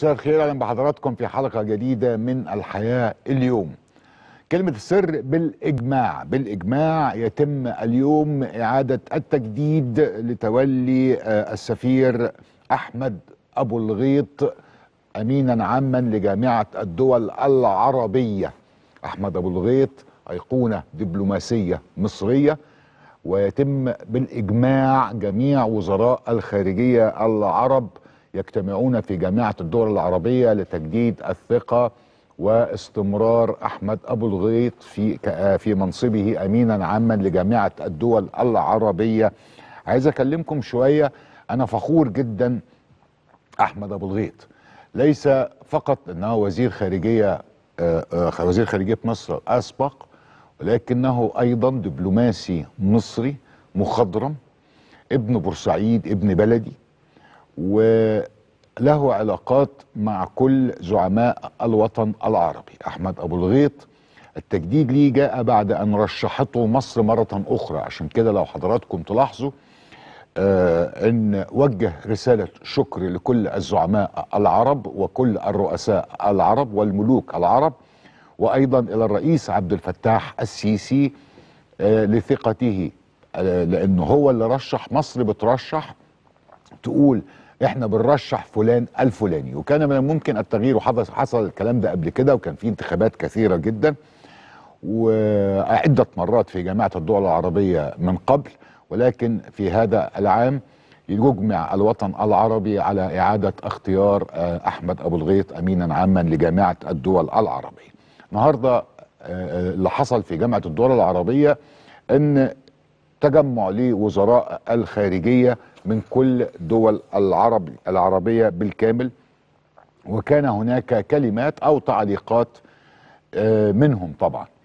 مساء الخير اهلا بحضراتكم في حلقه جديده من الحياه اليوم. كلمه السر بالاجماع، بالاجماع يتم اليوم اعاده التجديد لتولي آه، السفير احمد ابو الغيط امينا عاما لجامعه الدول العربيه. احمد ابو الغيط ايقونه دبلوماسيه مصريه ويتم بالاجماع جميع وزراء الخارجيه العرب يجتمعون في جامعة الدول العربية لتجديد الثقة واستمرار أحمد أبو الغيط في, آه، في منصبه أمينا عاما لجامعة الدول العربية عايز أكلمكم شوية أنا فخور جدا أحمد أبو الغيط ليس فقط أنه وزير خارجية آه، آه، وزير خارجية مصر الأسبق ولكنه أيضا دبلوماسي مصري مخضرم ابن بورسعيد ابن بلدي وله علاقات مع كل زعماء الوطن العربي أحمد أبو الغيط التجديد ليه جاء بعد أن رشحته مصر مرة أخرى عشان كده لو حضراتكم تلاحظوا آه أن وجه رسالة شكر لكل الزعماء العرب وكل الرؤساء العرب والملوك العرب وأيضا إلى الرئيس عبد الفتاح السيسي آه لثقته آه لأنه هو اللي رشح مصر بترشح تقول احنا بنرشح فلان الفلاني وكان من الممكن التغيير وحصل حصل الكلام ده قبل كده وكان في انتخابات كثيره جدا وعده مرات في جامعه الدول العربيه من قبل ولكن في هذا العام يجمع الوطن العربي على اعاده اختيار آه، احمد ابو الغيط امينا عاما لجامعه الدول العربيه. النهارده آه، آه، اللي حصل في جامعه الدول العربيه ان تجمع لوزراء الخارجية من كل دول العرب العربية بالكامل وكان هناك كلمات أو تعليقات آه، منهم طبعاً